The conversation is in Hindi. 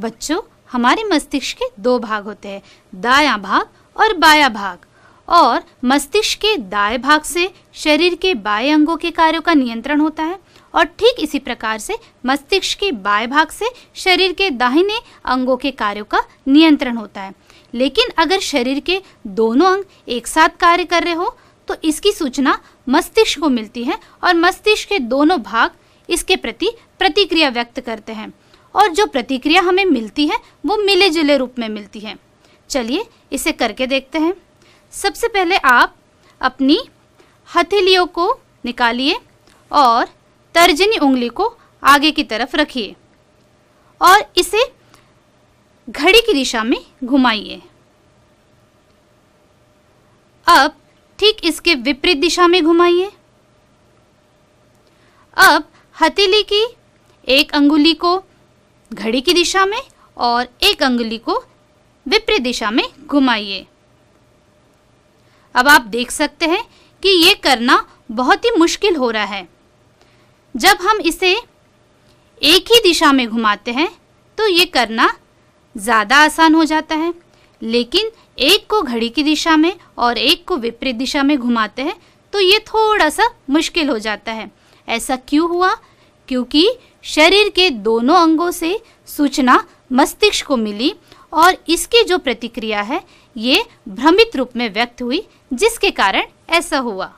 बच्चों हमारे मस्तिष्क के दो भाग होते हैं दाया भाग और बाया भाग और मस्तिष्क के दाए भाग से शरीर के बाएं अंगों के कार्यों का नियंत्रण होता है और ठीक इसी प्रकार से मस्तिष्क के बाएं भाग से शरीर के दाहिने अंगों के कार्यों का नियंत्रण होता है लेकिन अगर शरीर के दोनों अंग एक साथ कार्य कर रहे हो तो इसकी सूचना मस्तिष्क को मिलती है और मस्तिष्क के दोनों भाग इसके प्रति प्रतिक्रिया व्यक्त करते हैं और जो प्रतिक्रिया हमें मिलती है वो मिले जुले रूप में मिलती है चलिए इसे करके देखते हैं सबसे पहले आप अपनी हथेलियों को निकालिए और तर्जनी उंगली को आगे की तरफ रखिए और इसे घड़ी की दिशा में घुमाइए अब ठीक इसके विपरीत दिशा में घुमाइए अब हथेली की एक अंगुली को घड़ी की दिशा में और एक अंगुली को विपरीत दिशा में घुमाइए अब आप देख सकते हैं कि ये करना बहुत ही मुश्किल हो रहा है जब हम इसे एक ही दिशा में घुमाते हैं तो ये करना ज़्यादा आसान हो जाता है लेकिन एक को घड़ी की दिशा में और एक को विपरीत दिशा में घुमाते हैं तो ये थोड़ा सा मुश्किल हो जाता है ऐसा क्यों हुआ क्योंकि शरीर के दोनों अंगों से सूचना मस्तिष्क को मिली और इसकी जो प्रतिक्रिया है ये भ्रमित रूप में व्यक्त हुई जिसके कारण ऐसा हुआ